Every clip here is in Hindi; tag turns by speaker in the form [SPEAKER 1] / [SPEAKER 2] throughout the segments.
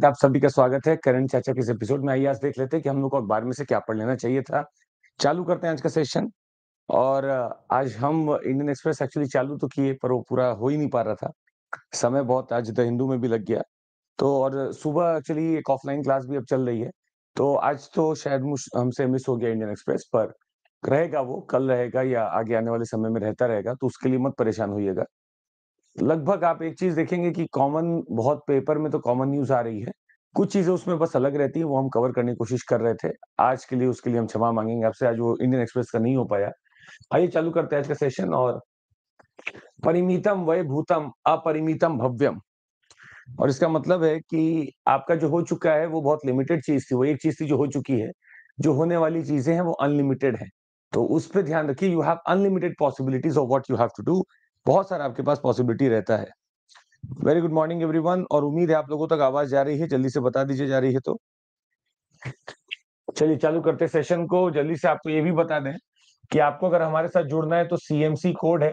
[SPEAKER 1] अंत आप सभी का स्वागत है करण चाचा के इस एपिसोड में आइए आज देख लेते हैं कि हम लोग को अखबार में से क्या पढ़ लेना चाहिए था चालू करते हैं आज का सेशन और आज हम इंडियन एक्सप्रेस एक्चुअली चालू तो किए पर वो पूरा हो ही नहीं पा रहा था समय बहुत आज द हिंदू में भी लग गया तो और सुबह एक्चुअली एक ऑफलाइन क्लास भी अब चल रही है तो आज तो शायद हमसे मिस हो गया इंडियन एक्सप्रेस पर रहेगा वो कल रहेगा या आगे आने वाले समय में रहता रहेगा तो उसके लिए मत परेशान होइएगा लगभग आप एक चीज देखेंगे कि कॉमन बहुत पेपर में तो कॉमन न्यूज आ रही है कुछ चीजें उसमें बस अलग रहती है वो हम कवर करने की कोशिश कर रहे थे आज के लिए उसके लिए हम क्षमा मांगेंगे आपसे आज वो इंडियन एक्सप्रेस का नहीं हो पाया आइए चालू करते हैं आज का सेशन और परिमितम वय भूतम अपरिमितम भव्यम और इसका मतलब है कि आपका जो हो चुका है वो बहुत लिमिटेड चीज थी वो एक चीज थी जो हो चुकी है जो होने वाली चीजें हैं वो अनलिमिटेड है तो उस पर ध्यान रखिए you have unlimited possibilities of what you have to do बहुत सारा आपके पास पॉसिबिलिटी रहता है वेरी गुड मॉर्निंग एवरीवन और उम्मीद है आप लोगों तक आवाज जा रही है जल्दी से बता दीजिए जा रही है तो चलिए चालू करते सेशन को जल्दी से आपको ये भी बता दें कि आपको अगर हमारे साथ जुड़ना है तो सीएमसी कोड है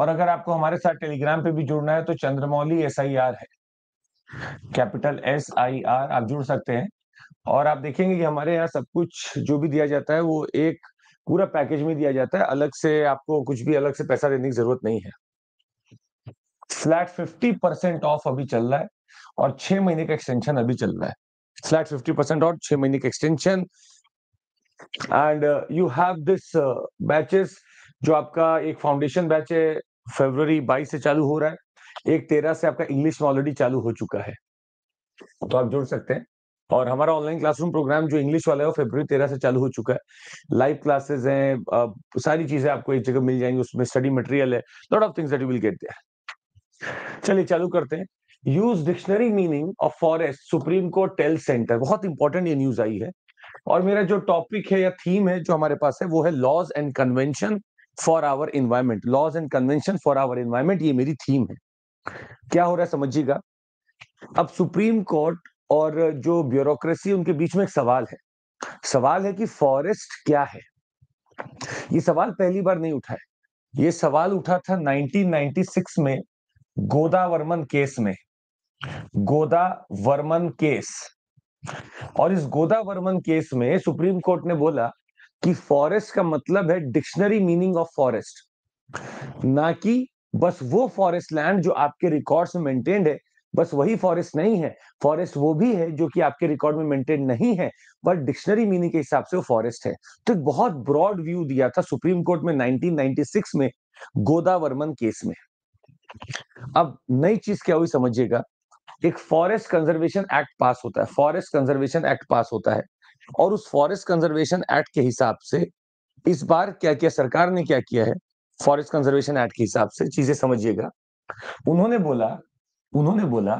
[SPEAKER 1] और अगर आपको हमारे साथ टेलीग्राम पे भी जुड़ना है तो चंद्रमौली एस आई आर है कैपिटल एस आई आर आप जुड़ सकते हैं और आप देखेंगे कि हमारे यहाँ सब कुछ जो भी दिया जाता है वो एक पूरा पैकेज में दिया जाता है अलग से आपको कुछ भी अलग से पैसा देने की जरूरत नहीं है फ्लैट फिफ्टी परसेंट ऑफ अभी चल रहा है और छह महीने का एक्सटेंशन अभी चल रहा है फ्लैट फिफ्टी परसेंट और छह महीने का extension and you have this batches जो आपका एक फाउंडेशन बैच है फेब्रवरी बाईस से चालू हो रहा है एक तेरह से आपका इंग्लिश में ऑलरेडी चालू हो चुका है तो आप जोड़ सकते हैं और हमारा ऑनलाइन क्लासरूम प्रोग्राम जो इंग्लिश वाला है वो फेब्रवरी तेरह से चालू हो चुका है लाइव क्लासेस हैं सारी चीजें आपको एक जगह मिल जाएंगी उसमें स्टडी मटेरियल है lot of things that you will get there चलिए चालू करते हैं use dictionary meaning of forest supreme court tell centre बहुत इंपॉर्टेंट ये न्यूज आई है और मेरा जो टॉपिक है या थीम है जो हमारे पास है वो है laws and convention for our environment laws and convention for our environment ये मेरी थीम है क्या हो रहा है समझिएगा अब सुप्रीम कोर्ट और जो ब्यूरोक्रेसी उनके बीच में एक सवाल है सवाल है कि फॉरेस्ट क्या है ये सवाल पहली बार नहीं उठा है ये सवाल उठा था 1996 में गोदा वर्मन केस में गोदा वर्मन केस और इस गोदा वर्मन केस में सुप्रीम कोर्ट ने बोला कि फॉरेस्ट का मतलब है डिक्शनरी मीनिंग ऑफ फॉरेस्ट ना कि बस वो फॉरेस्ट लैंड जो आपके रिकॉर्ड्स में मेंटेन्ड है बस वही फॉरेस्ट नहीं है फॉरेस्ट वो भी है जो कि आपके रिकॉर्ड में मेंटेन नहीं है बट डिक्शनरी मीनिंग के हिसाब से वो फॉरेस्ट है तो एक बहुत ब्रॉड व्यू दिया था सुप्रीम कोर्ट में 1996 में गोदावर्मन केस में अब नई चीज क्या हुई समझिएगा एक फॉरेस्ट कंजर्वेशन एक्ट पास होता है फॉरेस्ट कंजर्वेशन एक्ट पास होता है और उस फॉरेस्ट कंजर्वेशन एक्ट के हिसाब से इस बार क्या किया सरकार ने क्या किया है फॉरेस्ट कंजर्वेशन एक्ट के हिसाब से चीजें समझिएगा उन्होंने बोला उन्होंने बोला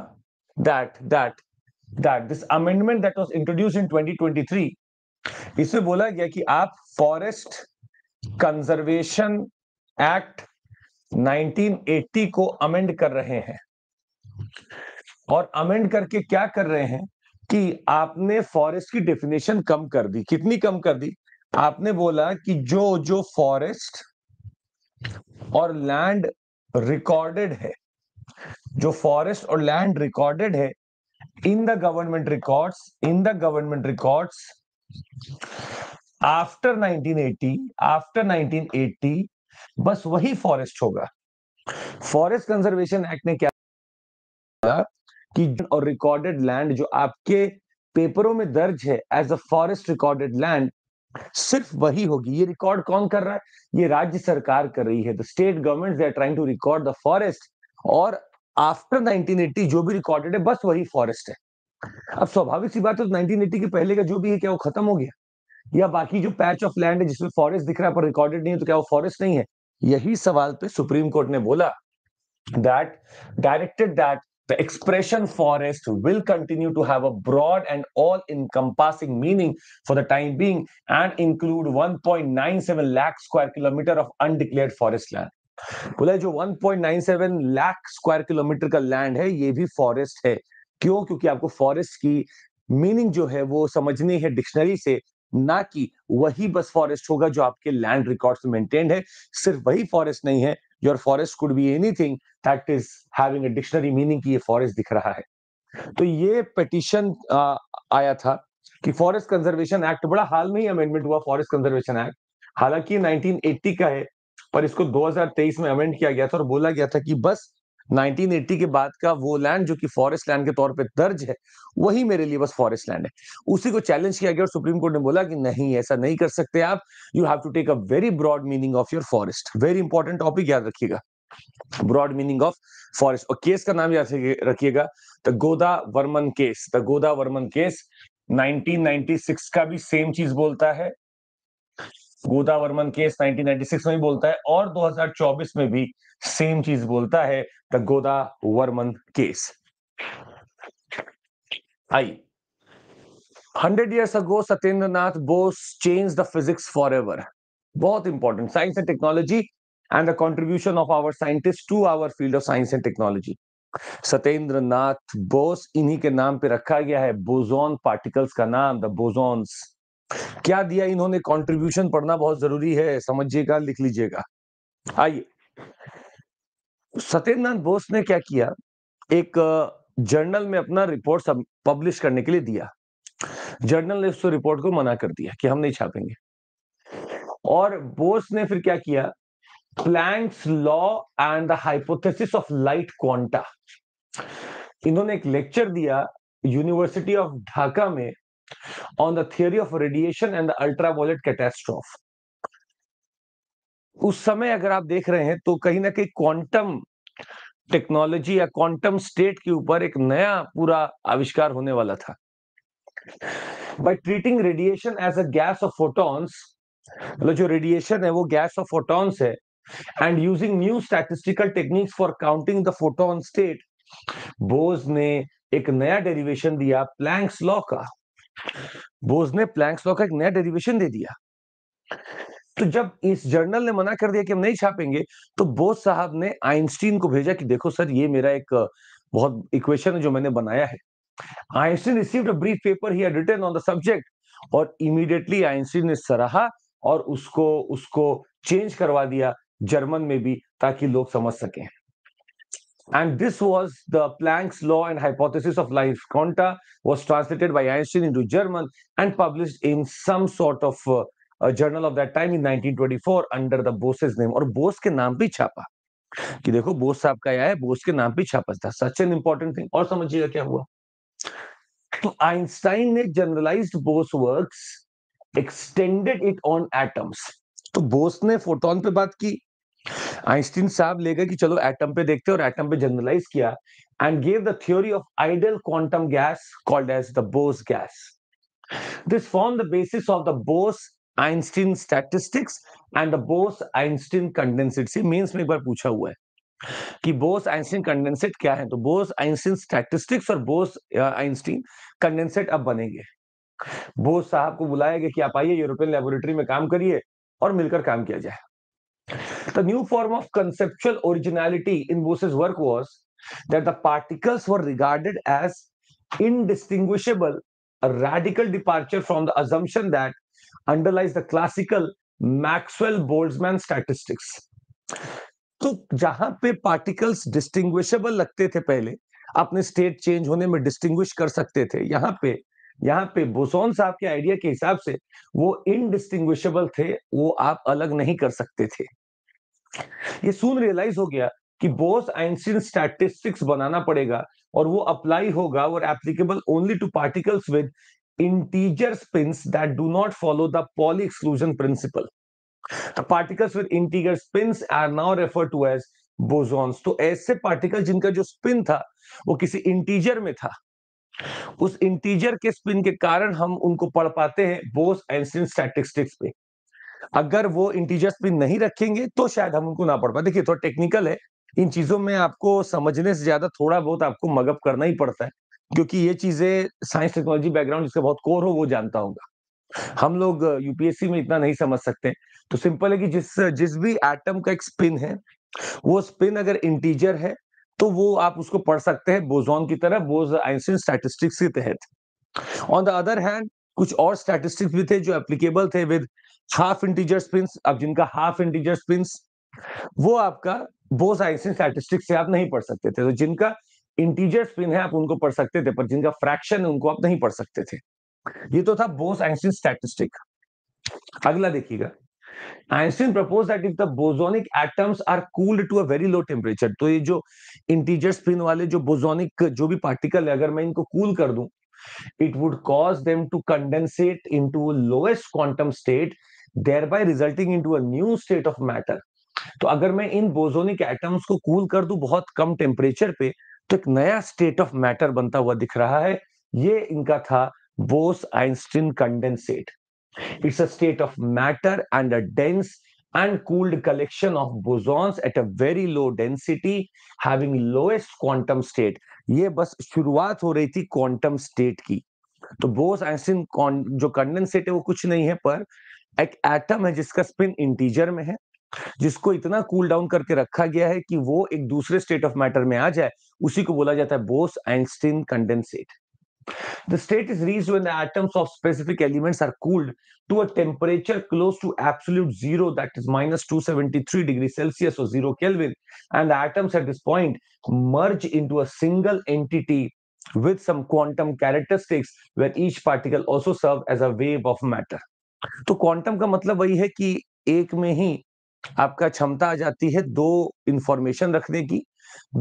[SPEAKER 1] that that that this amendment that was introduce in 2023 इसमें बोला गया कि आप फॉरेस्ट कंजर्वेशन एक्ट 1980 को अमेंड कर रहे हैं और अमेंड करके क्या कर रहे हैं कि आपने फॉरेस्ट की डेफिनेशन कम कर दी कितनी कम कर दी आपने बोला कि जो जो फॉरेस्ट और लैंड रिकॉर्डेड है जो फॉरेस्ट और लैंड रिकॉर्डेड है in the government records in the government records after 1980 after 1980 बस वही फॉरेस्ट होगा फॉरेस्ट कंजर्वेशन एक्ट ने क्या कि और रिकॉर्डेड लैंड जो आपके पेपरों में दर्ज है as a forest recorded land सिर्फ वही होगी ये रिकॉर्ड कौन कर रहा है ये राज्य सरकार कर रही है the state government they are trying to record the forest और आफ्टर 1980 जो भी रिकॉर्डेड है बस वही फॉरेस्ट है अब स्वाभाविक सी बात है तो 1980 के पहले का जो भी है क्या वो खत्म हो गया या बाकी जो पैच ऑफ लैंड है जिसमें फॉरेस्ट दिख रहा है पर रिकॉर्डेड नहीं है तो क्या वो फॉरेस्ट नहीं है यही सवाल पे सुप्रीम कोर्ट ने बोला that directed that the expression forest will continue to have a broad and all encompassing meaning for the time being and include 1.97 lakh square kilometre of undeclared forest land बोला जो 1.97 लाख स्क्वायर किलोमीटर का लैंड है ये भी फॉरेस्ट है क्यों क्योंकि आपको फॉरेस्ट की मीनिंग जो है वो समझनी है डिक्शनरी से ना कि वही बस फॉरेस्ट होगा जो आपके लैंड रिकॉर्ड्स में है सिर्फ वही फॉरेस्ट नहीं है your forest could be anything that is having a dictionary meaning की ये फॉरेस्ट दिख रहा है तो ये पिटिशन आया था कि फॉरेस्ट कंजर्वेशन एक्ट बड़ा हाल में ही अमेंडमेंट हुआ फॉरेस्ट कंजर्वेशन एक्ट हालांकि 1980 का है पर इसको 2023 में अमेंड किया गया था और बोला गया था कि बस 1980 के बाद का वो लैंड जो कि फॉरेस्ट लैंड के तौर पे दर्ज है वही मेरे लिए बस फॉरेस्ट लैंड है उसी को चैलेंज किया गया और सुप्रीम कोर्ट ने बोला कि नहीं ऐसा नहीं कर सकते आप you have to take a very broad meaning of your forest very important topic याद रखिएगा ब्रॉड मीनिंग ऑफ फॉरेस्ट और केस का नाम याद रखिएगा the Godavarman case the Godavarman case 1996 का भी सेम चीज बोलता है गोदा वर्मन केस 1996 में बोलता है और 2024 में भी सेम चीज बोलता है the Godavarman case I hundred years ago Satyendra Nath Bose change the physics forever बहुत important science and technology and the contribution of our scientist to our field of science and technology Satyendra Nath Bose इन्हीं के नाम पे रखा गया है बोजोन पार्टिकल्स का नाम द बोजोन्स क्या दिया इन्होंने कंट्रीब्यूशन पढ़ना बहुत जरूरी है समझिएगा लिख लीजिएगा आइए सत्येंद्रनाथ बोस ने क्या किया एक जर्नल में अपना रिपोर्ट पब्लिश करने के लिए दिया जर्नल ने उस रिपोर्ट को मना कर दिया कि हम नहीं छापेंगे और बोस ने फिर क्या किया Planck's law and the hypothesis of light quanta इन्होंने एक लेक्चर दिया यूनिवर्सिटी ऑफ ढाका में on the theory of radiation and the ultraviolet catastrophe. उस समय अगर आप देख रहे हैं तो कहीं ना कहीं क्वांटम टेक्नोलॉजी या क्वांटम स्टेट के ऊपर एक नया पूरा आविष्कार होने वाला था by treating radiation as a gas of photons मतलब जो रेडिएशन है वो गैस ऑफ फोटॉन्स है and using new statistical techniques for counting the photon state Bose ने एक नया डेरिवेशन दिया प्लैंक्स लॉ का बोज ने प्लैंक्स लॉ का एक नया डेरिवेशन दे दिया तो जब इस जर्नल ने मना कर दिया कि हम नहीं छापेंगे तो बोस साहब ने आइंस्टीन को भेजा कि देखो सर ये मेरा एक बहुत इक्वेशन है जो मैंने बनाया है Einstein received a brief paper he written on the subject और इमीडिएटली आइंस्टीन ने सराहा और उसको उसको चेंज करवा दिया जर्मन में भी ताकि लोग समझ सकें And this was the Planck's law and hypothesis of life. Quanta was translated by Einstein into German and published in some sort of uh, a journal of that time in 1924 under the Bose's name. or Bose के नाम पे छापा कि देखो बोस साहब का आया है बोस के नाम पे छापा था सच एन इंपॉर्टेंट थिंग और समझिएगा क्या हुआ तो आइंस्टाइन ने generalised Bose works extended it on atoms तो बोस ने फोटोन पे बात की आइंस्टीन साहब ले गए कि चलो एटम पे देखते हैं और एटम पे जनरलाइज किया and gave the theory of ideal quantum gas called as the Bose gas this form the basis of the Bose Einstein statistics and the Bose Einstein condensate means में एक बार पूछा हुआ है कि बोस आइंस्टीन कंडेंसेट क्या है तो बोस आइंस्टीन स्टैटिस्टिक्स और बोस आइंस्टीन कंडेंसेट अब बनेंगे बोस साहब को बुलाया गया कि आप आइए यूरोपियन लेबोरेटरी में काम करिए और मिलकर काम किया जाए The new form of conceptual originality in Bose's work was that the particles were regarded as indistinguishable, a radical departure from the assumption that underlies the classical Maxwell Boltzmann statistics. तो जहां पे पार्टिकल्स डिस्टिंग्विशेबल लगते थे पहले अपने स्टेट चेंज होने में डिस्टिंग्विश कर सकते थे यहाँ पे यहाँ पे बोसोन साहब के आइडिया के हिसाब से वो इनडिस्टिंग्विशेबल थे वो आप अलग नहीं कर सकते थे ये सुन रियलाइज हो गया कि बोस आइंस्टीन स्टैटिस्टिक्स बनाना पड़ेगा और वो अप्लाई होगा और applicable only to particles with integer spins that do not follow the Pauli exclusion principle The particles with integer spins are now referred to as bosons. तो ऐसे पार्टिकल जिनका जो स्पिन था वो किसी इंटीजर में था उस इंटीजर के स्पिन के कारण हम उनको पढ़ पाते हैं बोस आइंस्टीन स्टैटिस्टिक्स में अगर वो इंटीजर्स भी नहीं रखेंगे तो शायद हम उनको ना पढ़ पाए देखिए थोड़ा टेक्निकल है इन चीजों में आपको समझने से ज्यादा थोड़ा बहुत आपको मगअप करना ही पड़ता है क्योंकि ये चीजें साइंस टेक्नोलॉजी बैकग्राउंड जिसका बहुत कोर हो वो जानता होगा हम लोग यूपीएससी में इतना नहीं समझ सकते तो सिंपल है कि जिस जिस भी एटम का एक स्पिन है वो स्पिन अगर इंटीजर है तो वो आप उसको पढ़ सकते हैं बोजोन की तरह बोज आइंस्टीन स्टैटिस्टिक्स के तहत ऑन द अदर हैंड कुछ और स्टैटिस्टिक्स भी थे जो एप्लीकेबल थे विद हाफ इंटीजर स्पिन अब जिनका हाफ इंटीजर स्पिन वो आपका बो साइंस एंड स्टैटिस्टिक्स से आप नहीं पढ़ सकते थे तो जिनका इंटीजर स्पिन है आप उनको पढ़ सकते थे पर जिनका फ्रैक्शन है उनको आप नहीं पढ़ सकते थे ये तो था बोस आइंस्टीन स्टैटिस्टिक अगला देखिएगा Einstein propose that if the bosonic atoms are cooled to a very low temperature तो ये जो इंटीजर स्पिन वाले जो बोजोनिक जो भी पार्टिकल है अगर मैं इनको कूल cool कर दूं it would cause them to condensate into lowest quantum state thereby resulting into a new state of matter. तो अगर मैं इन बोजोनिक एटम्स को कूल कर दू बहुत कम टेम्परेचर पे तो एक नया स्टेट ऑफ मैटर बनता हुआ दिख रहा है ये इनका था Bose Einstein condensate it's a state of matter and a dense and cooled collection of bosons at a very low density having lowest quantum state ये बस शुरुआत हो रही थी क्वांटम स्टेट की तो बोस आइंस्टीन जो कंडेंसेट है वो कुछ नहीं है पर एक एटम है जिसका स्पिन इंटीजर में है जिसको इतना कूल डाउन करके रखा गया है कि वो एक दूसरे स्टेट ऑफ मैटर में आ जाए उसी को बोला जाता है Bose Einstein condensate the state is reach when the of specific elements are cooled to a temperature close to absolute zero minus two seventy three degree Celsius और zero kelvin and atoms at this point merge into a single entity with some quantum characteristics where each particle also serve as a wave of matter तो क्वांटम का मतलब वही है कि एक में ही आपका क्षमता आ जाती है दो इंफॉर्मेशन रखने की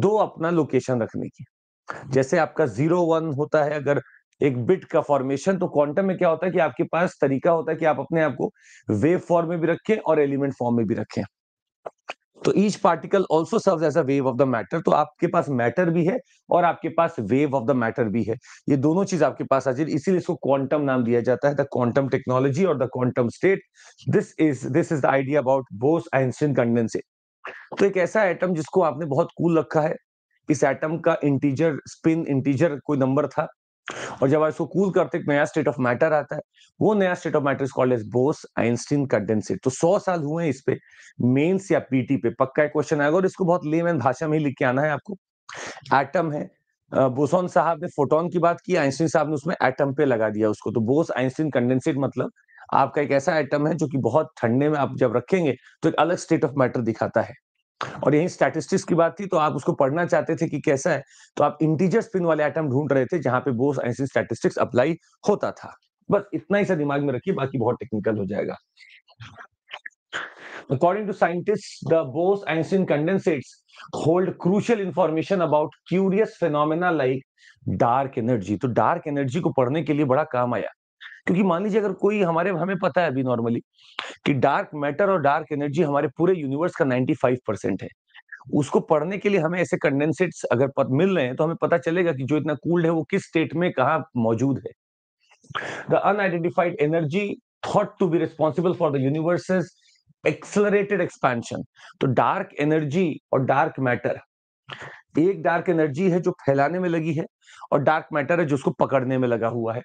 [SPEAKER 1] दो अपना लोकेशन रखने की जैसे आपका जीरो वन होता है अगर एक बिट का फॉर्मेशन तो क्वांटम में क्या होता है कि आपके पास तरीका होता है कि आप अपने आप को वेव फॉर्म में भी रखें और एलिमेंट फॉर्म में भी रखें तो each particle also serve as a wave of the matter तो आपके पास मैटर भी है और आपके पास वेव ऑफ द मैटर भी है ये दोनों चीज आपके पास हाजिर इसीलिए इसको क्वांटम नाम दिया जाता है द क्वांटम टेक्नोलॉजी और the quantum state this is this is the idea about Bose Einstein condensate तो एक ऐसा एटम जिसको आपने बहुत कूल cool रखा है इस एटम का इंटीजर स्पिन इंटीजर कोई नंबर था और जब इसको कूल करते एक नया स्टेट ऑफ मैटर आता है वो नया state of matter is called as Bose Einstein condensate तो सौ साल हुए हैं इस पे मेंस या पीटी पे पक्का क्वेश्चन आएगा और इसको बहुत एंड भाषा में ही लिख के आना है आपको एटम है बोसोन साहब ने फोटोन की बात की आइंस्टीन साहब ने उसमें एटम पे लगा दिया उसको तो बोस आइंस्टीन कंडेंसेट मतलब आपका एक ऐसा एटम है जो कि बहुत ठंडे में आप जब रखेंगे तो एक अलग स्टेट ऑफ मैटर दिखाता है और यही स्टैटिस्टिक्स की बात थी तो आप उसको पढ़ना चाहते थे कि कैसा है तो आप इंटीजर स्पिन वाले आइटम ढूंढ रहे थे जहां पे बोस एंशियन स्टैटिस्टिक्स अप्लाई होता था बस इतना ही सा दिमाग में रखिए बाकी बहुत टेक्निकल हो जाएगा According to scientists, the Bose-Einstein condensates hold crucial information about curious phenomena like dark energy. तो dark energy को पढ़ने के लिए बड़ा काम आया क्योंकि मान लीजिए अगर कोई हमारे हमें पता है अभी नॉर्मली कि डार्क मैटर और डार्क एनर्जी हमारे पूरे यूनिवर्स का 95 परसेंट है उसको पढ़ने के लिए हमें ऐसे कंडेंसेट्स अगर पत, मिल रहे हैं तो हमें पता चलेगा कि जो इतना कूल्ड है वो किस स्टेट में कहा मौजूद है the unidentified energy thought to be responsible for the universe accelerated expansion तो डार्क एनर्जी और डार्क मैटर एक डार्क एनर्जी है जो फैलाने में लगी है और डार्क मैटर है जो उसको पकड़ने में लगा हुआ है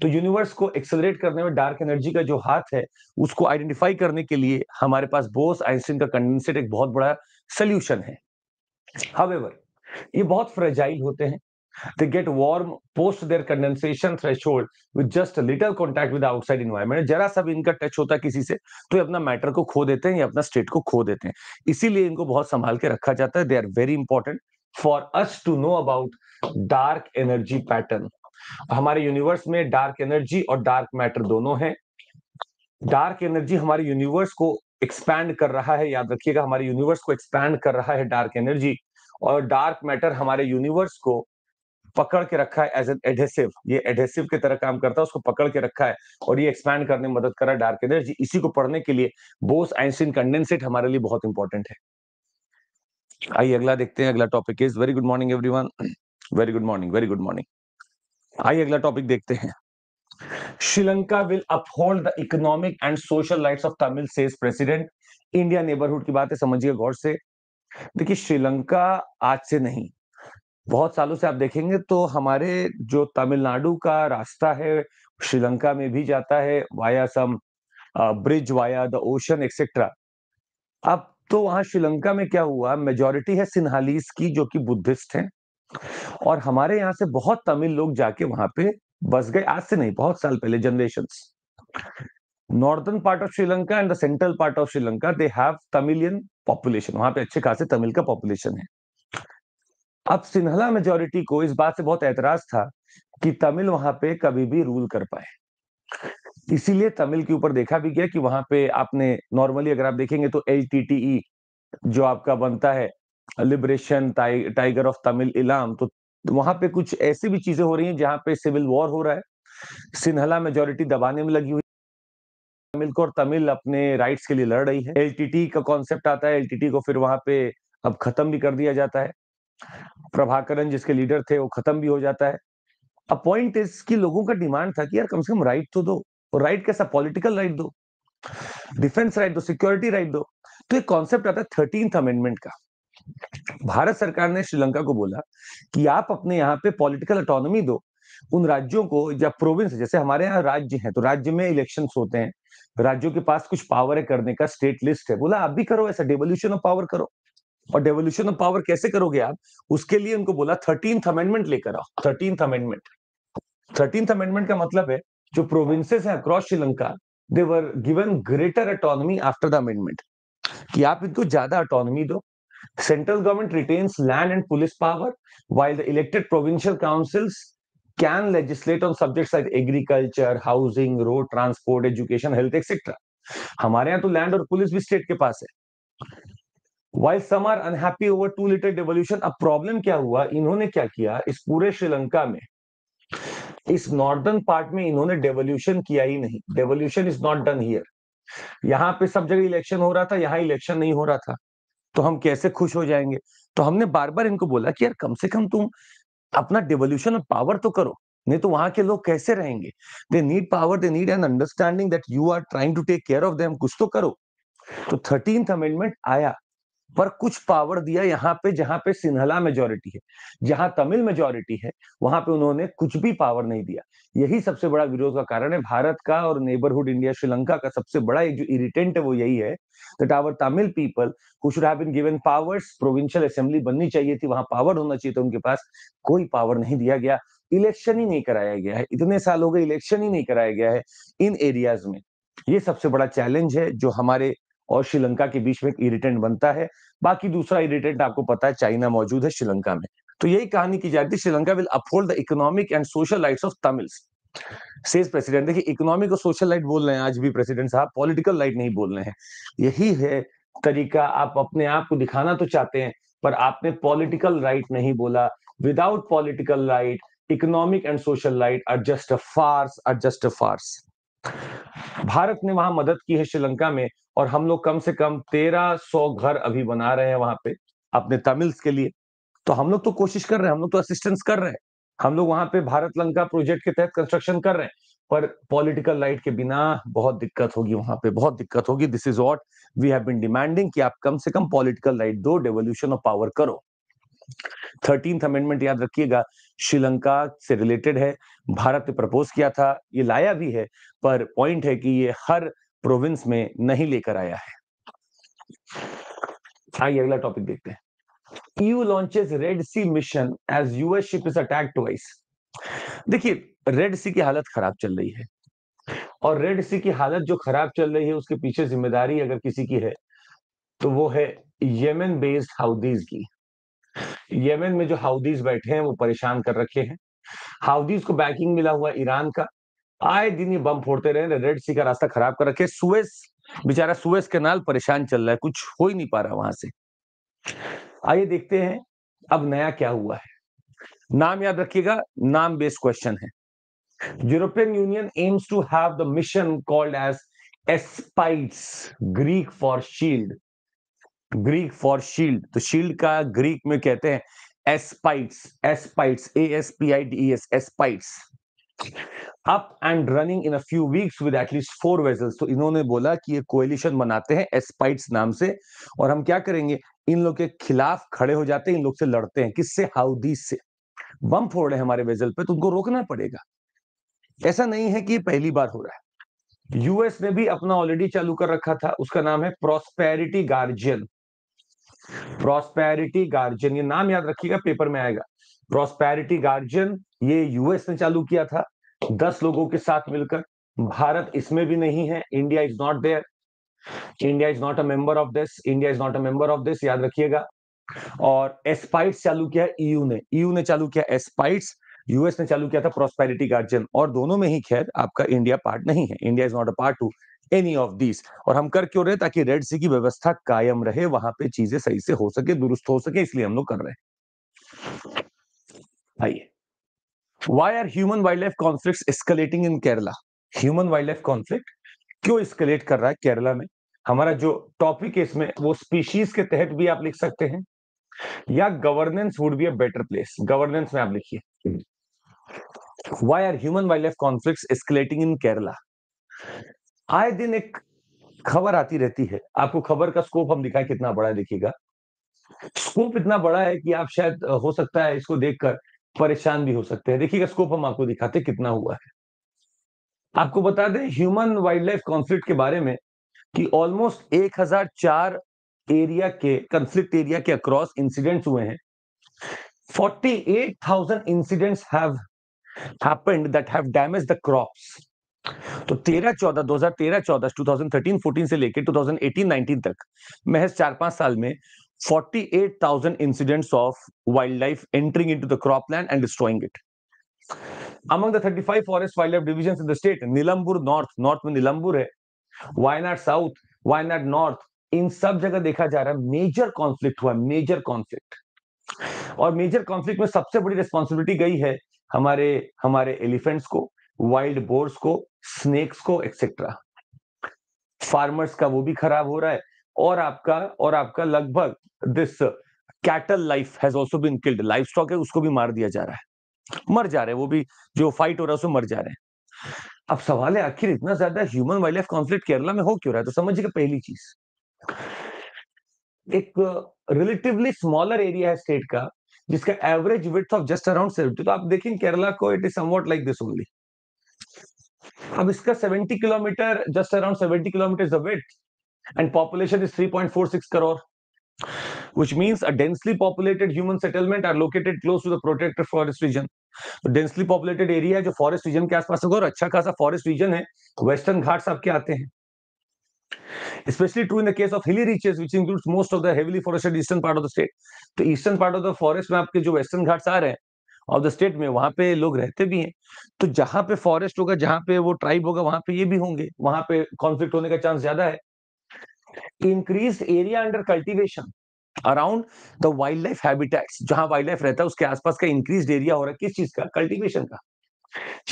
[SPEAKER 1] तो यूनिवर्स को एक्सेलरेट करने में डार्क एनर्जी का जो हाथ है उसको आइडेंटिफाई करने के लिए हमारे पास बोस आइंस्टीन का कंडेंसेट एक बहुत बड़ा सोल्यूशन है हावेवर ये बहुत फ्रेजाइल होते हैं they get warm post their condensation threshold with just a little contact with the outside environment जरा सा भी इनका टच होता किसी से तो ये अपना मैटर को खो देते हैं या अपना स्टेट को खो देते हैं इसीलिए इनको बहुत संभाल के रखा जाता है they are very important for us to know about dark energy pattern हमारे यूनिवर्स में डार्क एनर्जी और डार्क मैटर दोनों है डार्क एनर्जी हमारे यूनिवर्स को एक्सपैंड कर रहा है याद रखिएगा हमारे यूनिवर्स को एक्सपैंड कर रहा है डार्क एनर्जी और डार्क मैटर हमारे यूनिवर्स को पकड़ के रखा है एज एन एडेसिव ये एडेसिव की तरह काम करता है उसको पकड़ के रखा है और ये एक्सपैंड करने में मदद कर रहा है डार्क एनर्जी इसी को पढ़ने के लिए बोस आइंस्टीन कंडेंसेट हमारे लिए बहुत इंपॉर्टेंट है आइए अगला देखते हैं अगला topic is very good morning everyone very good morning very good morning आइए अगला टॉपिक देखते हैं Sri Lanka will uphold the economic and social rights of Tamil says president India neighbourhood की बात है समझिए गौर से देखिए श्रीलंका आज से नहीं बहुत सालों से आप देखेंगे तो हमारे जो तमिलनाडु का रास्ता है श्रीलंका में भी जाता है via some bridge via the ocean etcetera अब तो वहां श्रीलंका में क्या हुआ मेजोरिटी है सिन्हालीस की जो कि बुद्धिस्ट हैं और हमारे यहाँ से बहुत तमिल लोग जाके वहां पे बस गए आज से नहीं बहुत साल पहले generation northern part of Sri Lanka and the central part of Sri Lanka they have Tamilian population वहां पे अच्छे खासे तमिल का पॉपुलेशन है अब सिन्हला मेजोरिटी को इस बात से बहुत एतराज था कि तमिल वहां पे कभी भी रूल कर पाए इसीलिए तमिल के ऊपर देखा भी गया कि वहां पे आपने नॉर्मली अगर आप देखेंगे तो एल e जो आपका बनता है liberation tiger of Tamil Eelam तो वहां पे कुछ ऐसी भी चीजें हो रही हैं जहां पे सिविल वॉर हो रहा है सिन्हला मेजोरिटी दबाने में लगी हुई तमिल को और तमिल अपने राइट्स के लिए लड़ रही है एलटीटी का कॉन्सेप्ट आता है एलटीटी को फिर वहां पे अब खत्म भी कर दिया जाता है प्रभाकरण जिसके लीडर थे वो खत्म भी हो जाता है अब पॉइंट इस की लोगों का डिमांड था कि यार कम से कम राइट तो दो और राइट कैसा पॉलिटिकल राइट दो डिफेंस राइट दो सिक्योरिटी राइट दो तो एक कॉन्सेप्ट आता है थर्टींथ अमेंडमेंट का भारत सरकार ने श्रीलंका को बोला कि आप अपने यहाँ पे पॉलिटिकल अटोनॉमी दो उन राज्यों को या प्रोविंस जैसे हमारे यहाँ राज्य हैं तो राज्य में इलेक्शन होते हैं राज्यों के पास कुछ पावर है करने का स्टेट लिस्ट है बोला आप भी करो ऐसा डेवोल्यूशन ऑफ पावर करो और डेवोल्यूशन ऑफ पावर कैसे करोगे आप उसके लिए उनको बोला थर्टींथ अमेंडमेंट लेकर आओ थर्टींथ अमेंडमेंट थर्टींथ अमेंडमेंट का मतलब है जो प्रोविंसेस है across Sri Lanka they were given greater autonomy after the amendment कि आप इनको ज्यादा अटोनॉमी दो Central government retains land and police power, while the elected provincial councils can legislate on subjects like agriculture, housing, road transport, education, health, etc. हमारे यहाँ तो लैंड और पुलिस भी स्टेट के पास है while some are unhappy over too little devolution अब प्रॉब्लम क्या हुआ इन्होंने क्या किया इस पूरे श्रीलंका में इस नॉर्दर्न पार्ट में इन्होंने डेवोल्यूशन किया ही नहीं devolution is not done here यहाँ पे सब जगह इलेक्शन हो रहा था यहाँ इलेक्शन नहीं हो रहा था तो हम कैसे खुश हो जाएंगे तो हमने बार बार इनको बोला कि यार कम से कम तुम अपना डिवोल्यूशन ऑफ पावर तो करो नहीं तो वहां के लोग कैसे रहेंगे they need power they need an understanding that you are trying to take care of them कुछ तो करो तो थर्टींथ अमेंडमेंट आया पर कुछ पावर दिया यहाँ पे जहां पे सिन्हला मेजोरिटी है जहां तमिल मेजोरिटी है वहां पे उन्होंने कुछ भी पावर नहीं दिया यही सबसे बड़ा विरोध का कारण है भारत का और नेबरहुड इंडिया श्रीलंका का सबसे बड़ा एक जो इरिटेंट है वो यही है that our Tamil people who should have been given powers provincial assembly बननी चाहिए थी वहां पावर होना चाहिए था उनके पास कोई पावर नहीं दिया गया इलेक्शन ही नहीं कराया गया है इतने साल हो गए इलेक्शन ही नहीं कराया गया है इन एरियाज में ये सबसे बड़ा चैलेंज है जो हमारे और श्रीलंका के बीच में एक इरिटेंट बनता है बाकी दूसरा इरिटेंट आपको पता है चाइना मौजूद है श्रीलंका में तो यही कहानी की जाती है Sri Lanka will uphold the economic and social rights of Tamils says president देखिए इकोनॉमिक और सोशल राइट बोल रहे हैं आज भी प्रेसिडेंट साहब पॉलिटिकल राइट नहीं बोल रहे हैं यही है तरीका आप अपने आप को दिखाना तो चाहते हैं पर आपने पॉलिटिकल राइट नहीं बोला without political right economic and social right are just a farce are just a farce Bharat ने वहां मदद की है श्रीलंका में और हम लोग कम से कम तेरह सौ घर अभी बना रहे हैं वहां पे अपने तमिल्स के लिए तो हम लोग तो कोशिश कर रहे हैं हम लोग तो असिस्टेंस कर रहे हैं हम लोग वहां पे भारत लंका प्रोजेक्ट के तहत कंस्ट्रक्शन कर रहे हैं पर पॉलिटिकल लाइट के बिना बहुत दिक्कत होगी वहां पे बहुत दिक्कत होगी this is what we have been demanding कि आप कम से कम पॉलिटिकल लाइट दो डेवोल्यूशन ऑफ पावर करो थर्टींथ अमेंडमेंट याद रखिएगा श्रीलंका से रिलेटेड है भारत ने प्रपोज किया था ये लाया भी है पर पॉइंट है कि ये हर प्रोविंस में नहीं लेकर आया है आइए अगला टॉपिक देखते हैं EU launches Red Sea mission as US ship is attack twice देखिए रेड सी की हालत खराब चल रही है और रेड सी की हालत जो खराब चल रही है उसके पीछे जिम्मेदारी अगर किसी की है तो वो है यमन बेस्ड हाउदीज की यमन में जो हाउदीज बैठे हैं वो परेशान कर रखे हैं हाउदीज को बैकिंग मिला हुआ ईरान का आए दिन ये बम फोड़ते रहे रेड सी का रास्ता खराब कर रखे सुएस बेचारा सुएस कैनाल परेशान चल रहा है कुछ हो ही नहीं पा रहा वहां से आइए देखते हैं अब नया क्या हुआ है नाम याद रखिएगा नाम बेस्ड क्वेश्चन है European Union aims to have the mission called as Aspides Greek for shield Greek for shield तो शील्ड का ग्रीक में कहते हैं Aspides Aspides A S P I D S Aspides up and running in a few weeks with at least four vessels तो इन्होंने बोला कि ये कोएलिशन बनाते हैं एसपाइट्स नाम से और हम क्या करेंगे इन लोग के खिलाफ खड़े हो जाते हैं इन लोग से लड़ते हैं किससे हाउदी से बम फोड़ रहे हैं हमारे वेजल पे तो उनको रोकना पड़ेगा ऐसा नहीं है कि ये पहली बार हो रहा है यूएस ने भी अपना ऑलरेडी चालू कर रखा था उसका नाम है प्रोस्पेरिटी गार्जियन प्रॉस्पैरिटी गार्जियन ये नाम याद रखिएगा पेपर में आएगा प्रॉस्पैरिटी गार्जियन ये यूएस ने चालू किया था दस लोगों के साथ मिलकर भारत इसमें भी नहीं है India is not there India is not a member of this India is not a member of this याद रखिएगा और एस्पाइट्स चालू किया ईयू e ने ईयू e ने चालू किया एस्पाइट्स यूएस ने चालू किया था प्रोस्पेरिटी गार्जियन और दोनों में ही खैर आपका इंडिया पार्ट नहीं है India is not a part to any of these और हम कर क्यों रहे ताकि रेड सी की व्यवस्था कायम रहे वहां पे चीजें सही से हो सके दुरुस्त हो सके इसलिए हम लोग कर रहे हैं आइए why are human wild life conflict escalating in Kerala human wild life conflict क्यों एस्कलेट कर रहा है केरला में हमारा जो टॉपिक है इसमें वो स्पीशीज के तहत भी आप लिख सकते हैं या governance would be a better place governance में आप लिखिए why are human wild life conflict escalating in Kerala आए दिन एक खबर आती रहती है आपको खबर का स्कोप हम दिखाएं कितना बड़ा देखिएगा स्कोप इतना बड़ा है कि आप शायद हो सकता है इसको देखकर परेशान भी हो सकते हैं देखिएगा स्कोप हम आपको दिखाते कितना हुआ है आपको बता दें ह्यूमन वाइल्ड लाइफ कॉन्फ्लिक्ट के बारे में कि ऑलमोस्ट 1004 एरिया के कंफ्लिक्ट एरिया के अक्रॉस इंसिडेंट्स हुए हैं 48,000 incidents have happened that have damaged the crops. तो तेरह चौदह दो हजार तेरह चौदह टू थाउजेंड थर्टीन फोर्टीन से लेकर टू थाउजेंड एटीन नाइनटीन तक महज चार पांच साल में forty eight thousand incident of wild life entering in to the crop land and destroying it among the five forest wild life division in the state Nilambur north north में नीलंबूर है वायनाड साउथ वायनाड नॉर्थ इन सब जगह देखा जा रहा है मेजर कॉन्फ्लिक्ट हुआ मेजर कॉन्फ्लिक्ट और मेजर कॉन्फ्लिक्ट में सबसे बड़ी रिस्पॉन्सिबिलिटी गई है हमारे हमारे एलिफेंट्स को वाइल्ड बोर्स को स्नेक्स को एक्सेट्रा फार्मर्स का वो भी खराब हो रहा है और आपका और आपका लगभग this cattle life has also been killed life stock है उसको भी मार दिया जा रहा है मर जा रहे हैं वो भी जो फाइट हो रहा है उसमें मर जा रहे हैं अब सवाल है आखिर इतना ज्यादा human wild life conflict Kerala में हो क्यों रहा है तो समझिए पहली चीज एक रिलेटिवली स्मॉलर एरिया है स्टेट का जिसका average width of just around seventy तो आप देखें केरला को it is somewhat like this only अब इसका seventy kilometre just around seventy kilometre and population is three point four six crore which means a densely populated human settlement are located close to the protected forest region densely populated area है जो फॉरेस्ट रीजन के आसपास है और अच्छा खासा forest region है western ghats आपके आते हैं Especially true in the case of hilly reaches, which includes most of the heavily forested eastern part of the state. तो eastern part of the forest में आपके जो western घाट्स आ रहे हैं ऑफ द स्टेट में वहां पे लोग रहते भी हैं तो जहां पे फॉरेस्ट होगा जहां पे वो ट्राइब होगा वहां पे ये भी होंगे वहां पे कॉन्फ्लिक्ट होने का चांस ज्यादा है increase area under cultivation around the wild life habitats जहां वाइल्ड लाइफ रहता है उसके आसपास का इंक्रीज एरिया हो रहा है किस चीज का कल्टीवेशन का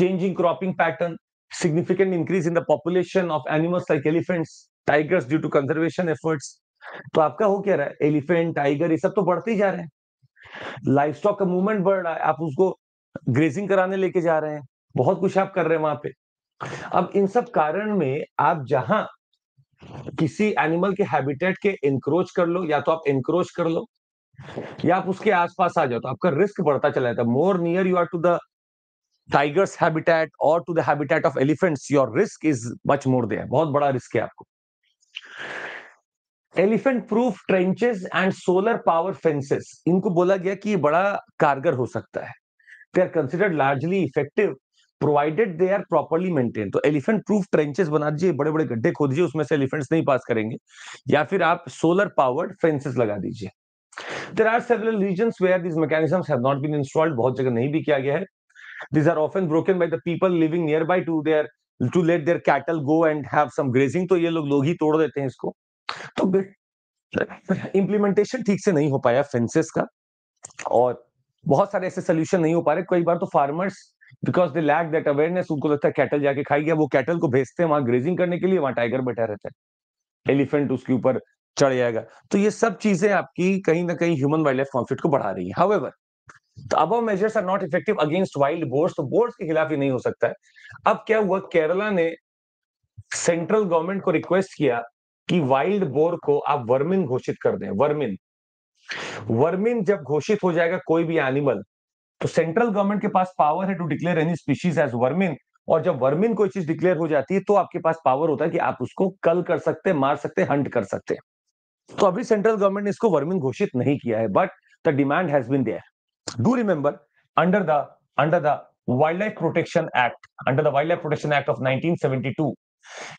[SPEAKER 1] changing cropping pattern significant increase in the population of animals like elephants, tigers due to conservation efforts. तो आपका हो क्या रहा है एलिफेंट टाइगर ये सब तो बढ़ते ही जा रहे हैं लाइफ स्टॉक का मूवमेंट बढ़ रहा है आप उसको ग्रेजिंग कराने लेके जा रहे हैं बहुत कुछ आप कर रहे हैं वहां पे अब इन सब कारण में आप जहां किसी एनिमल के हैबिटेट के इंक्रोच कर लो या तो आप इंक्रोच कर लो या आप उसके आसपास आ जाओ तो आपका रिस्क बढ़ता चला जाता है more near you are to the tigers habitat और to the habitat of elephants your risk is much more there बहुत बड़ा रिस्क है आपको elephant proof trenches and solar power fences इनको बोला गया कि ये बड़ा कारगर हो सकता है they are considered largely effective provided they are properly maintain तो एलिफेंट प्रूफ ट्रेंचेस बना दीजिए बड़े बड़े गड्ढे खोद दीजिए उसमें से एलिफेंट्स नहीं पास करेंगे या फिर आप सोलर पावर्ड फेंसेस लगा दीजिए there are several reason where these mechanism have not been installed बहुत जगह नहीं भी किया गया है These are often broken by the people living nearby to their to let their cattle go and have some grazing. तो ये लोग लोग ही तोड़ देते हैं इसको तो इम्प्लीमेंटेशन ठीक से नहीं हो पाया फेंसेस का और बहुत सारे ऐसे सोल्यूशन नहीं हो पा रहे कई बार तो farmers because they lack that awareness उनको लगता है कैटल जाके खाई गया वो कैटल को भेजते हैं वहां ग्रेजिंग करने के लिए वहां टाइगर बैठा रहता है एलिफेंट उसके ऊपर चढ़ जाएगा तो ये सब चीजें आपकी कहीं ना कहीं ह्यूमन वाइल्ड लाइफ कॉन्फ्लिक्ट को बढ़ा रही है हाउएवर तो अब measures are not effective against wild boars तो बोर्ड्स के खिलाफ ही नहीं हो सकता है अब क्या हुआ केरला ने सेंट्रल गवर्नमेंट को रिक्वेस्ट किया कि वाइल्ड बोर को आप वर्मिन घोषित कर दें वर्मिन वर्मिन जब घोषित हो जाएगा कोई भी एनिमल तो सेंट्रल गवर्नमेंट के पास पावर है to declare any species as vermin और जब वर्मिन कोई चीज डिक्लेयर हो जाती है तो आपके पास पावर होता है कि आप उसको कल कर सकते मार सकते हंट कर सकते तो अभी सेंट्रल गवर्नमेंट ने इसको वर्मिन घोषित नहीं किया है but the demand has been there do remember under the under the wildlife protection act under the wildlife protection act of 1972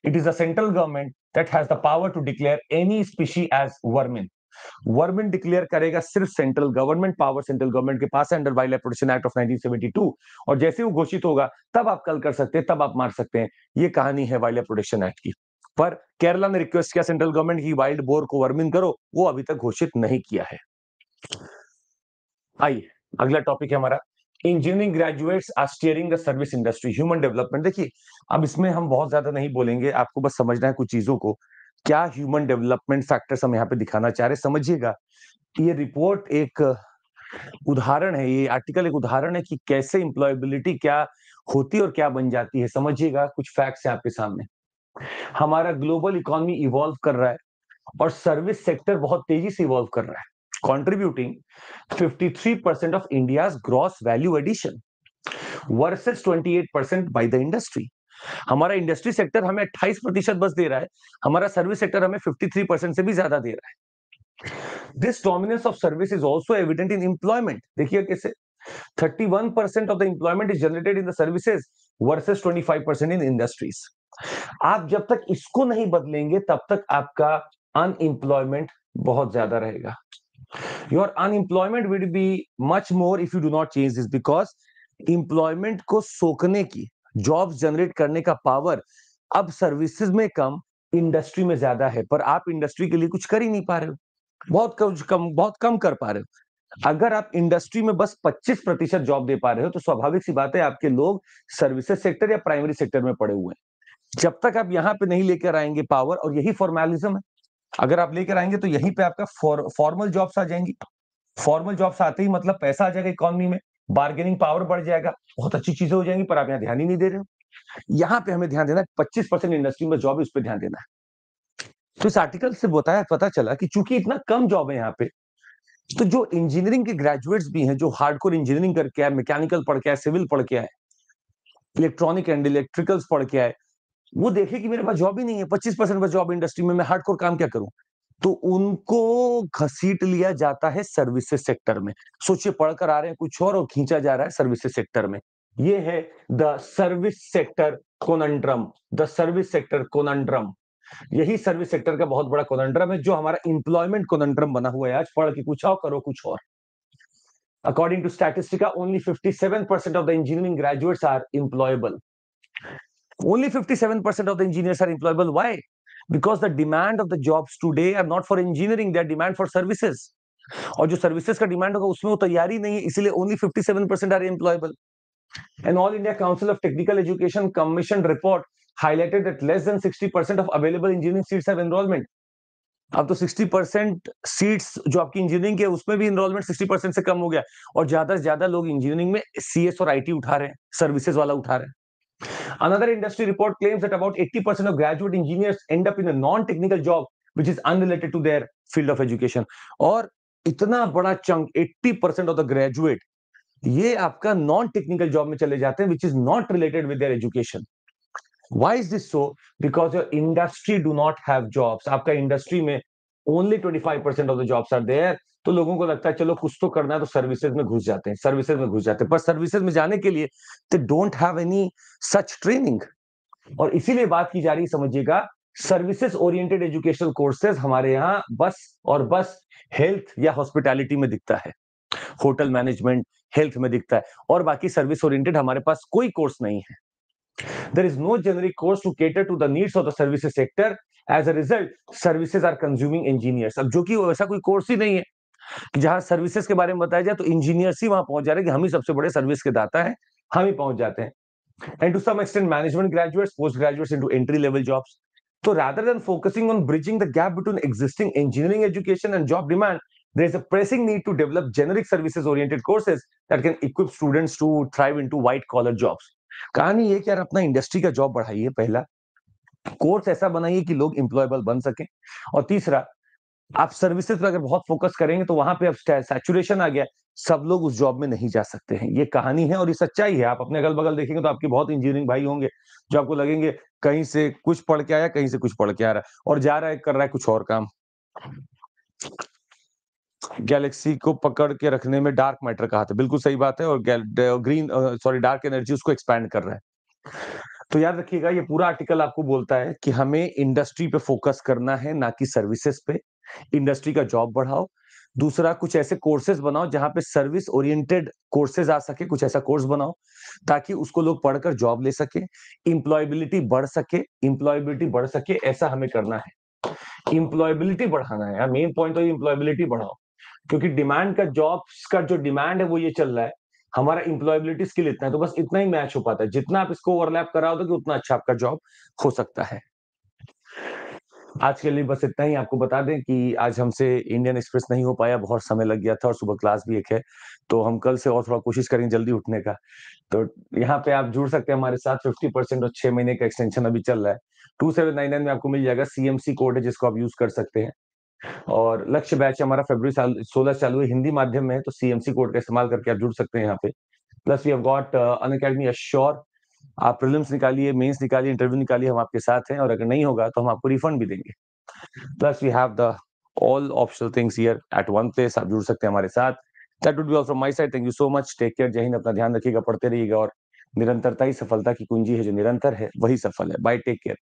[SPEAKER 1] it is the central government that has the power to declare any species as vermin vermin declare करेगा सिर्फ central government power central government के पास है under wild life protection act of 1972 और जैसे वो घोषित होगा तब आप कल कर सकते हैं तब आप मार सकते हैं ये कहानी है वाइल्ड लाइफ प्रोटेक्शन एक्ट की पर केरला ने रिक्वेस्ट किया सेंट्रल गवर्नमेंट की वाइल्ड बोर को वर्मिन करो वो अभी तक घोषित नहीं किया है आइए अगला टॉपिक है हमारा engineering graduates are steering the service industry human development देखिए अब इसमें हम बहुत ज्यादा नहीं बोलेंगे आपको बस समझना है कुछ चीजों को क्या ह्यूमन डेवलपमेंट फैक्टर्स हम यहाँ पे दिखाना चाह रहे समझिएगा ये रिपोर्ट एक उदाहरण है ये आर्टिकल एक उदाहरण है कि कैसे इंप्लॉयबिलिटी क्या होती और क्या बन जाती है समझिएगा कुछ फैक्ट्स है आपके सामने हमारा ग्लोबल इकोनॉमी इवॉल्व कर रहा है और सर्विस सेक्टर बहुत तेजी से इवॉल्व कर रहा है contributing 53% of India's gross value addition versus 28% by the industry. हमारा इंडस्ट्री सेक्टर हमें 28 प्रतिशत बस दे रहा है हमारा सर्विस सेक्टर हमें 53 परसेंट से भी ज्यादा दे रहा है this dominance of service is also evident in employment देखिए कैसे 31 percent of the employment is generated in the services versus 25 percent in industries आप जब तक इसको नहीं बदलेंगे तब तक आपका अनएम्प्लॉयमेंट बहुत ज्यादा रहेगा your unemployment would be much more if you do not change this because employment को सोखने की जॉब जनरेट करने का पावर अब सर्विसेज में कम इंडस्ट्री में ज्यादा है पर आप इंडस्ट्री के लिए कुछ कर ही नहीं पा रहे हो बहुत कम, कम बहुत कम कर पा रहे हो अगर आप इंडस्ट्री में बस 25 प्रतिशत जॉब दे पा रहे हो तो स्वाभाविक सी बात है आपके लोग सर्विसेज सेक्टर या प्राइमरी सेक्टर में पड़े हुए हैं जब तक आप यहाँ पे नहीं लेकर आएंगे पावर और यही फॉर्मेलिज्म है अगर आप लेकर आएंगे तो यहीं पे आपका फॉर्मल जॉब्स आ जाएंगी फॉर्मल जॉब्स आते ही मतलब पैसा आ जाएगा इकोनॉमी में बार्गेनिंग पावर बढ़ जाएगा बहुत अच्छी चीजें हो जाएंगी पर आप यहाँ ध्यान ही नहीं दे रहे हो यहाँ पे हमें ध्यान देना है पच्चीस परसेंट इंडस्ट्री में जॉब है उस पर ध्यान देना है तो इस आर्टिकल से बताया पता चला कि चूंकि इतना कम जॉब है यहाँ पे तो जो इंजीनियरिंग के ग्रेजुएट्स भी हैं जो हार्डकोर इंजीनियरिंग करके आए मैकेनिकल पढ़ के आए सिविल पढ़ के आए इलेक्ट्रॉनिक एंड इलेक्ट्रिकल्स पढ़ के आए वो देखे कि मेरे पास जॉब ही नहीं है पच्चीस परसेंट जॉब इंडस्ट्री में मैं हार्ड कोर काम क्या करूं तो उनको घसीट लिया जाता है सर्विसेज सेक्टर में सोचिए पढ़कर आ रहे हैं कुछ और और खींचा जा रहा है सर्विसेज सेक्टर में ये है the service sector conundrum the service sector conundrum यही सर्विस सेक्टर का बहुत बड़ा कोनंड्रम है जो हमारा इंप्लॉयमेंट कोनंड्रम बना हुआ है आज पढ़ के कुछ और करो कुछ और according to Statista only fifty seven percent of the engineering graduates are employable only 57% of the engineers are employable why because the demand of the jobs today are not for engineering they are demand for services और जो सर्विसेज का डिमांड होगा उसमें वो तैयारी नहीं है इसलिए only 57 percent are employable and All India Council of Technical Education commission report highlighted that less than 60 percent of available engineering seats have enrolment अब तो 60 परसेंट सीट्स जो आपकी इंजीनियरिंग के उसमें भी इनरोलमेंट सिक्सटी परसेंट से कम हो गया और ज्यादा से ज्यादा लोग इंजीनियरिंग में सीएस और आईटी उठा रहे हैं सर्विसेज वाला उठा रहे हैं Another industry report claims that about 80% of graduate engineers end up in a non-technical job which is unrelated to their field of education. Or इतना बड़ा चंक 80% ऑफ द ग्रेजुएट ये आपका नॉन टेक्निकल जॉब में चले जाते हैं which is not related with their education why is this so because your industry do not have jobs आपका इंडस्ट्री में only twenty five percent of the jobs are there तो लोगों को लगता है चलो कुछ तो करना है तो सर्विसेज में घुस जाते हैं सर्विसेज में घुस जाते हैं पर सर्विसेज में जाने के लिए they don't have any such training और इसीलिए बात की जा रही है समझिएगा सर्विसेज ओरिएंटेड एजुकेशनल कोर्सेज हमारे यहाँ बस और बस हेल्थ या हॉस्पिटैलिटी में दिखता है होटल मैनेजमेंट हेल्थ में दिखता है और बाकी सर्विस ओरिएंटेड हमारे पास कोई कोर्स नहीं है there is no generic course to cater to the needs of the services sector as a result services are consuming engineers अब जो कि वैसा कोई कोर्स ही नहीं है कि जहां सर्विसेज के बारे में बताया जाए तो इंजीनियर्स ही वहां पहुंच जा रहे हैं कि हम ही सबसे बड़े सर्विस के दाता हैं हम ही पहुंच जाते हैं and to some extent management graduates post graduates into entry level jobs तो rather than focusing on bridging the gap between existing engineering education and job demand there is a pressing need to develop generic services oriented courses that can equip students to thrive into white collar jobs कहानी ये कि यार अपना इंडस्ट्री का जॉब बढ़ाइए पहला कोर्स ऐसा बनाइए कि लोग इंप्लॉयबल बन सके और तीसरा आप सर्विसेज पर अगर बहुत फोकस करेंगे तो वहां पे अब सैचुरेशन आ गया सब लोग उस जॉब में नहीं जा सकते हैं ये कहानी है और ये सच्चाई है आप अपने अगल बगल देखेंगे तो आपके बहुत इंजीनियरिंग भाई होंगे जो आपको लगेंगे कहीं से कुछ पढ़ के आया कहीं से कुछ पढ़ के आ रहा है और जा रहा है कर रहा है कुछ और काम गैलेक्सी को पकड़ के रखने में डार्क मैटर कहा था बिल्कुल सही बात है और ग्रीन सॉरी डार्क एनर्जी उसको एक्सपैंड कर रहा है तो याद रखिएगा ये पूरा आर्टिकल आपको बोलता है कि हमें इंडस्ट्री पे फोकस करना है ना कि सर्विसेज पे इंडस्ट्री का जॉब बढ़ाओ दूसरा कुछ ऐसे कोर्सेज बनाओ जहां पे सर्विस ओरिएंटेड कोर्सेज आ सके कुछ ऐसा कोर्स बनाओ ताकि उसको लोग पढ़कर जॉब ले सके इंप्लॉयबिलिटी बढ़ सके इंप्लॉयबिलिटी बढ़ सके ऐसा हमें करना है इंप्लॉयबिलिटी बढ़ाना है मेन पॉइंट तो इंप्लॉयबिलिटी बढ़ाओ क्योंकि डिमांड का जॉब्स का जो डिमांड है वो ये चल रहा है हमारा इंप्लॉयबिलिटी स्किल इतना है तो बस इतना ही मैच हो पाता है जितना आप इसको ओवरलैप होता है उतना अच्छा आपका जॉब हो सकता है आज के लिए बस इतना ही आपको बता दें कि आज हमसे इंडियन एक्सप्रेस नहीं हो पाया बहुत समय लग गया था और सुबह क्लास भी एक है तो हम कल से और थोड़ा कोशिश करेंगे जल्दी उठने का तो यहाँ पे आप जुड़ सकते हैं हमारे साथ फिफ्टी परसेंट और छह महीने का एक्सटेंशन अभी चल रहा है टू सेवन नाइन नाइन में आपको मिल जाएगा सीएमसी कोड है जिसको आप यूज कर सकते हैं और लक्ष्य बैच हमारा फेबर साल सोलह चालू हुए हिंदी माध्यम में है तो सीएमसी कोड का इस्तेमाल करके आप जुड़ सकते हैं यहाँ पे plus we have got Unacademy Assure आप प्रिलिम्स निकालिए मेंस निकालिए इंटरव्यू निकालिए हम आपके साथ हैं और अगर नहीं होगा तो हम आपको रिफंड भी देंगे plus we have the all optional things here at one place आप जुड़ सकते हैं हमारे साथ that would be all from my side thank you so much take care जय हिंद अपना ध्यान रखिएगा पढ़ते रहिएगा और निरंतरता ही सफलता की कुंजी है जो निरंतर है वही सफल है बाय टेक केयर